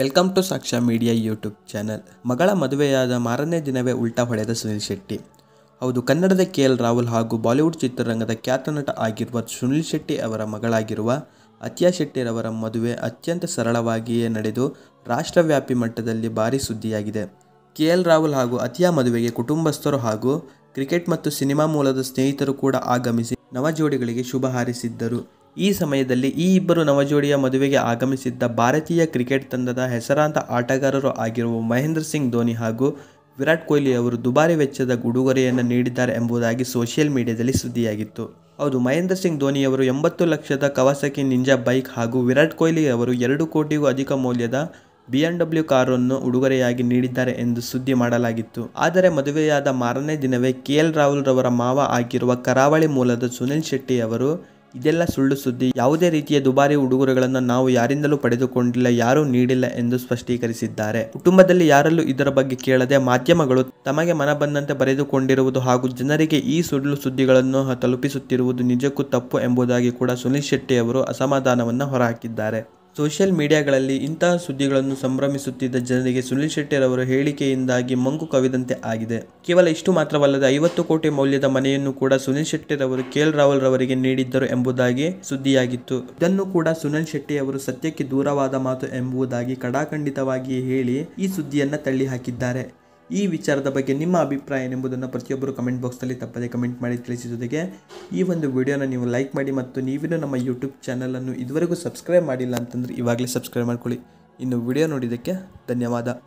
welcome to Sakshya media YouTube channel ಮಗಳ ಮದುವೆಯಾದ ಮಾರನೇ ದಿನವೇ ಉಲ್ಟಾ ಹೊಡೆದ ಸುನಿಲ್ ಶೆಟ್ಟಿ ಹೌದು ಕನ್ನಡದ ಕೆ ಎಲ್ ರಾಹುಲ್ ಹಾಗೂ ಬಾಲಿವುಡ್ ಚಿತ್ರರಂಗದ ಖ್ಯಾತ ನಟ ಆಗಿರುವ ಸುನಿಲ್ ಶೆಟ್ಟಿ ಅವರ ಮಗಳಾಗಿರುವ ಅತಿಯಾ ಶೆಟ್ಟಿರವರ ಮದುವೆ ಅತ್ಯಂತ ಸರಳವಾಗಿಯೇ ನಡೆದು ರಾಷ್ಟ್ರವ್ಯಾಪಿ ಮಟ್ಟದಲ್ಲಿ ಭಾರೀ ಸುದ್ದಿಯಾಗಿದೆ ಕೆ ಎಲ್ ರಾಹುಲ್ ಹಾಗೂ ಅತಿಯಾ ಮದುವೆಗೆ ಕುಟುಂಬಸ್ಥರು ಹಾಗೂ ಕ್ರಿಕೆಟ್ ಮತ್ತು ಸಿನಿಮಾ ಮೂಲದ ಸ್ನೇಹಿತರು ಕೂಡ ಆಗಮಿಸಿ ನವಜೋಡಿಗಳಿಗೆ ಶುಭ ಹಾರಿಸಿದ್ದರು ಈ ಸಮಯದಲ್ಲಿ ಈ ಇಬ್ಬರು ನವಜೋಡಿಯ ಮದುವೆಗೆ ಆಗಮಿಸಿದ್ದ ಭಾರತೀಯ ಕ್ರಿಕೆಟ್ ತಂಡದ ಹೆಸರಾಂತ ಆಟಗಾರರು ಆಗಿರುವ ಮಹೇಂದ್ರ ಸಿಂಗ್ ಧೋನಿ ಹಾಗೂ ವಿರಾಟ್ ಕೊಹ್ಲಿ ಅವರು ದುಬಾರಿ ವೆಚ್ಚದ ಉಡುಗೊರೆಯನ್ನು ನೀಡಿದ್ದಾರೆ ಎಂಬುದಾಗಿ ಸೋಷಿಯಲ್ ಮೀಡಿಯಾದಲ್ಲಿ ಸುದ್ದಿಯಾಗಿತ್ತು ಹೌದು ಮಹೇಂದ್ರ ಸಿಂಗ್ ಧೋನಿಯವರು ಎಂಬತ್ತು ಲಕ್ಷದ ಕವಾಸಕಿ ನಿಂಜಾ ಬೈಕ್ ಹಾಗೂ ವಿರಾಟ್ ಕೊಹ್ಲಿ ಅವರು ಎರಡು ಕೋಟಿಗೂ ಅಧಿಕ ಮೌಲ್ಯದ ಬಿ ಎನ್ ಡಬ್ಲ್ಯೂ ಕಾರನ್ನು ಉಡುಗೊರೆಯಾಗಿ ನೀಡಿದ್ದಾರೆ ಎಂದು ಸುದ್ದಿ ಮಾಡಲಾಗಿತ್ತು ಆದರೆ ಮದುವೆಯಾದ ಮಾರನೇ ದಿನವೇ ಕೆ ಎಲ್ ರಾಹುಲ್ ರವರ ಮಾವ ಆಗಿರುವ ಕರಾವಳಿ ಮೂಲದ ಸುನಿಲ್ ಶೆಟ್ಟಿ ಅವರು ಇದೆಲ್ಲ ಸುಳ್ಳು ಸುದ್ದಿ ಯಾವುದೇ ರೀತಿಯ ದುಬಾರಿ ಉಡುಗೊರೆಗಳನ್ನು ನಾವು ಯಾರಿಂದಲೂ ಪಡೆದುಕೊಂಡಿಲ್ಲ ಯಾರೂ ನೀಡಿಲ್ಲ ಎಂದು ಸ್ಪಷ್ಟೀಕರಿಸಿದ್ದಾರೆ ಕುಟುಂಬದಲ್ಲಿ ಯಾರಲ್ಲೂ ಇದರ ಬಗ್ಗೆ ಕೇಳದೆ ಮಾಧ್ಯಮಗಳು ತಮಗೆ ಮನ ಬಂದಂತೆ ಬರೆದುಕೊಂಡಿರುವುದು ಹಾಗೂ ಜನರಿಗೆ ಈ ಸುಳ್ಳು ಸುದ್ದಿಗಳನ್ನು ತಲುಪಿಸುತ್ತಿರುವುದು ನಿಜಕ್ಕೂ ತಪ್ಪು ಎಂಬುದಾಗಿ ಕೂಡ ಸುನೀಲ್ ಶೆಟ್ಟಿ ಅವರು ಅಸಮಾಧಾನವನ್ನು ಹೊರಹಾಕಿದ್ದಾರೆ ಸೋಷಿಯಲ್ ಮೀಡಿಯಾಗಳಲ್ಲಿ ಇಂತಹ ಸುದ್ದಿಗಳನ್ನು ಸಂಭ್ರಮಿಸುತ್ತಿದ್ದ ಜನರಿಗೆ ಸುನಿಲ್ ಶೆಟ್ಟಿರವರ ಹೇಳಿಕೆಯಿಂದಾಗಿ ಮಂಕು ಕವಿದಂತೆ ಆಗಿದೆ ಕೇವಲ ಇಷ್ಟು ಮಾತ್ರವಲ್ಲದೆ ಐವತ್ತು ಕೋಟಿ ಮೌಲ್ಯದ ಮನೆಯನ್ನು ಕೂಡ ಸುನಿಲ್ ಶೆಟ್ಟಿರವರು ಎಲ್ ರಾಹುಲ್ ರವರಿಗೆ ನೀಡಿದ್ದರು ಎಂಬುದಾಗಿ ಸುದ್ದಿಯಾಗಿತ್ತು ಇದನ್ನು ಕೂಡ ಸುನಿಲ್ ಶೆಟ್ಟಿ ಅವರು ಸತ್ಯಕ್ಕೆ ದೂರವಾದ ಮಾತು ಎಂಬುದಾಗಿ ಕಡಾಖಂಡಿತವಾಗಿಯೇ ಹೇಳಿ ಈ ಸುದ್ದಿಯನ್ನ ತಳ್ಳಿ ಹಾಕಿದ್ದಾರೆ ಈ ವಿಚಾರದ ಬಗ್ಗೆ ನಿಮ್ಮ ಅಭಿಪ್ರಾಯ ಎಂಬುದನ್ನು ಪ್ರತಿಯೊಬ್ಬರು ಕಮೆಂಟ್ ಬಾಕ್ಸ್ನಲ್ಲಿ ತಪ್ಪದೇ ಕಮೆಂಟ್ ಮಾಡಿ ತಿಳಿಸಿ ಜೊತೆಗೆ ಈ ಒಂದು ವಿಡಿಯೋನ ನೀವು ಲೈಕ್ ಮಾಡಿ ಮತ್ತು ನೀವಿನ್ನೂ ನಮ್ಮ ಯೂಟ್ಯೂಬ್ ಚಾನಲನ್ನು ಇದುವರೆಗೂ ಸಬ್ಸ್ಕ್ರೈಬ್ ಮಾಡಿಲ್ಲ ಅಂತಂದರೆ ಇವಾಗಲೇ ಸಬ್ಸ್ಕ್ರೈಬ್ ಮಾಡ್ಕೊಳ್ಳಿ ಇನ್ನು ವಿಡಿಯೋ ನೋಡಿದ್ದಕ್ಕೆ ಧನ್ಯವಾದ